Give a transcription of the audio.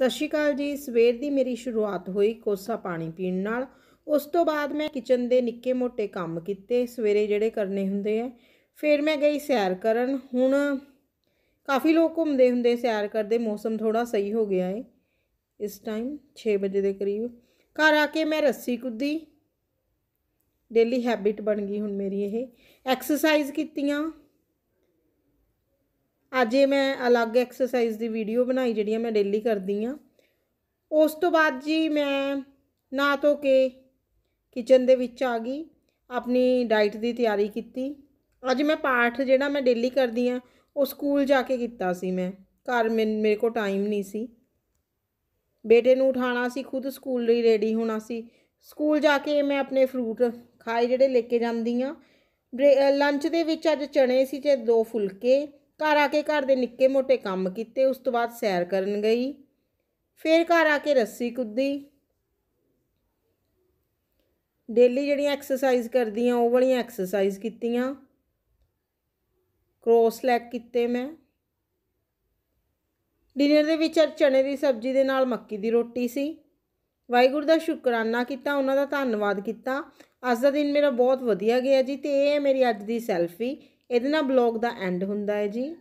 ਸਤਿ ਸ਼੍ਰੀ ਅਕਾਲ ਜੀ ਸਵੇਰ ਦੀ ਮੇਰੀ ਸ਼ੁਰੂਆਤ ਹੋਈ ਕੋਸਾ ਪਾਣੀ ਪੀਣ ਨਾਲ ਉਸ ਤੋਂ ਬਾਅਦ ਮੈਂ ਕਿਚਨ ਦੇ ਨਿੱਕੇ ਮੋਟੇ ਕੰਮ ਕੀਤੇ ਸਵੇਰੇ ਜਿਹੜੇ ਕਰਨੇ ਹੁੰਦੇ ਆ ਫਿਰ ਮੈਂ ਗਈ ਸੈਰ ਕਰਨ ਹੁਣ ਕਾਫੀ ਲੋਕ ਘੁੰਮਦੇ ਹੁੰਦੇ ਸੈਰ ਕਰਦੇ ਮੌਸਮ ਥੋੜਾ ਸਹੀ ਹੋ ਗਿਆ ਏ ਇਸ ਟਾਈਮ 6 ਵਜੇ ਦੇ ਕਰੀਬ ਘਰ ਆ ਕੇ ਮੈਂ ਰੱਸੀ ਕੁੱਦੀ ਡੇਲੀ ਹੈਬਿਟ ਬਣ ਗਈ ਹੁਣ ਮੇਰੀ ਇਹ ਐਕਸਰਸਾਈਜ਼ ਕੀਤੀਆਂ ਅੱਜ ਇਹ ਮੈਂ ਅਲੱਗ ਐਕਸਰਸਾਈਜ਼ ਦੀ ਵੀਡੀਓ ਬਣਾਈ ਜਿਹੜੀਆਂ ਮੈਂ ਡੇਲੀ ਕਰਦੀ ਆ ਉਸ ਤੋਂ ਬਾਅਦ ਜੀ ਮੈਂ ਨਾ ਤੋ ਕੇ ਕਿਚਨ ਦੇ ਵਿੱਚ ਆ ਗਈ ਆਪਣੀ ਡਾਈਟ ਦੀ ਤਿਆਰੀ ਕੀਤੀ ਅੱਜ ਮੈਂ ਪਾਠ ਜਿਹੜਾ ਮੈਂ ਡੇਲੀ ਕਰਦੀ ਆ ਉਹ ਸਕੂਲ ਜਾ ਕੇ ਕੀਤਾ ਸੀ ਮੈਂ ਘਰ ਮੇਰੇ ਕੋਲ ਟਾਈਮ ਨਹੀਂ ਸੀ ਬੇਟੇ ਨੂੰ ਉਠਾਣਾ ਸੀ ਖੁਦ ਸਕੂਲ ਲਈ ਰੈਡੀ ਹੋਣਾ ਸੀ ਸਕੂਲ ਜਾ ਕੇ ਮੈਂ ਆਪਣੇ ਫਰੂਟ ਖਾਏ ਜਿਹੜੇ ਲੈ ਕੇ ਜਾਂਦੀ ਆ ਲੰਚ ਦੇ ਵਿੱਚ ਅੱਜ ਚਣੇ ਸੀ ਤੇ ਦੋ ਫੁਲਕੇ ਘਰ ਆ ਕੇ ਘਰ ਦੇ ਨਿੱਕੇ ਮੋਟੇ ਕੰਮ ਕੀਤੇ ਉਸ ਤੋਂ ਬਾਅਦ ਸੈਰ ਕਰਨ ਗਈ ਫਿਰ ਘਰ ਆ ਕੇ ਰੱਸੀ ਕੁੱਦੀ ਡੇਲੀ ਜਿਹੜੀਆਂ ਐਕਸਰਸਾਈਜ਼ ਕਰਦੀਆਂ ਉਹ ਵਾਲੀਆਂ ਐਕਸਰਸਾਈਜ਼ ਕੀਤੀਆਂ ਕ੍ਰੋਸ ਲੈਗ ਕੀਤੇ ਮੈਂ ਡਿਨਰ ਦੇ ਵਿੱਚ ਚਣੇ ਦੀ ਸਬਜ਼ੀ ਦੇ ਨਾਲ ਮੱਕੀ ਦੀ ਰੋਟੀ ਸੀ ਵਾਹਿਗੁਰੂ ਦਾ ਸ਼ੁਕਰਾਨਾ ਕੀਤਾ ਉਹਨਾਂ ਦਾ ਧੰਨਵਾਦ ਕੀਤਾ ਅੱਜ ਦਾ ਦਿਨ ਮੇਰਾ ਬਹੁਤ ਵਧੀਆ ਗਿਆ ਜੀ ਤੇ ਇਹ ਹੈ ਮੇਰੀ ਅੱਜ ਦੀ ਸੈਲਫੀ ਇਹਦੇ ਨਾਲ ਬਲੌਗ ਦਾ ਐਂਡ ਹੁੰਦਾ ਹੈ ਜੀ